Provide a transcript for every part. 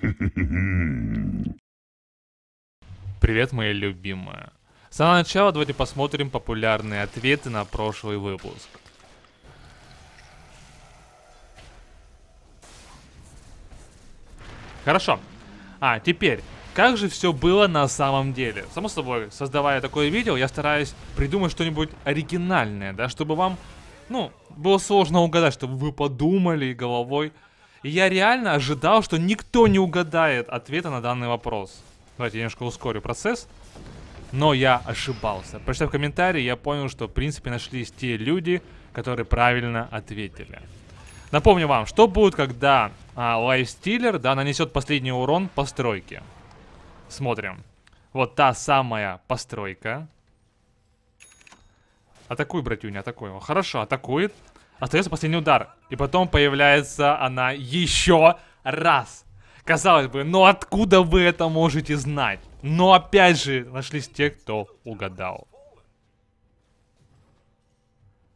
Привет, мои любимые. С самого начала давайте посмотрим популярные ответы на прошлый выпуск. Хорошо. А, теперь, как же все было на самом деле? Само собой, создавая такое видео, я стараюсь придумать что-нибудь оригинальное, да, чтобы вам, ну, было сложно угадать, чтобы вы подумали головой, и я реально ожидал, что никто не угадает ответа на данный вопрос. Давайте я немножко ускорю процесс. Но я ошибался. Прочитав комментарии, я понял, что в принципе нашлись те люди, которые правильно ответили. Напомню вам, что будет, когда а, лайфстилер да, нанесет последний урон постройке. Смотрим. Вот та самая постройка. Атакуй, братюня, атакуй его. Хорошо, атакует. Остается последний удар. И потом появляется она еще раз. Казалось бы, но ну откуда вы это можете знать? Но опять же, нашлись те, кто угадал.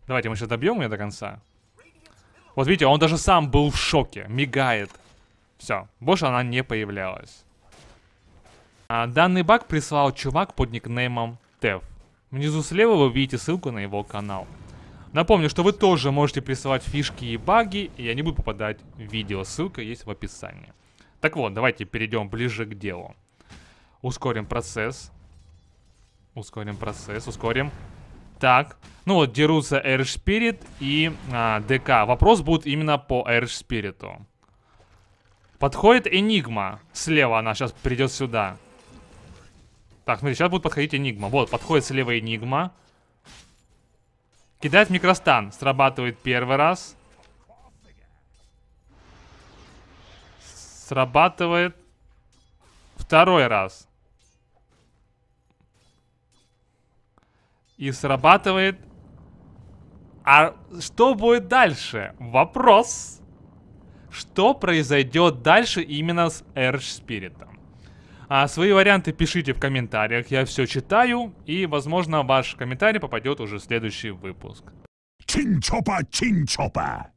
Давайте мы сейчас добьем ее до конца. Вот видите, он даже сам был в шоке. Мигает. Все, больше она не появлялась. А данный баг прислал чувак под никнеймом Тев. Внизу слева вы видите ссылку на его канал. Напомню, что вы тоже можете присылать фишки и баги, и они будут попадать в видео, ссылка есть в описании. Так вот, давайте перейдем ближе к делу. Ускорим процесс. Ускорим процесс, ускорим. Так, ну вот дерутся Air Spirit и а, ДК. Вопрос будет именно по Air Spirit. Подходит Энигма. Слева она сейчас придет сюда. Так, смотри, сейчас будет подходить Энигма. Вот, подходит слева Энигма. Кидает микростан. Срабатывает первый раз. Срабатывает второй раз. И срабатывает... А что будет дальше? Вопрос. Что произойдет дальше именно с Эрш Спиритом? А свои варианты пишите в комментариях, я все читаю, и, возможно, ваш комментарий попадет уже в следующий выпуск. Чинчопа, чинчопа!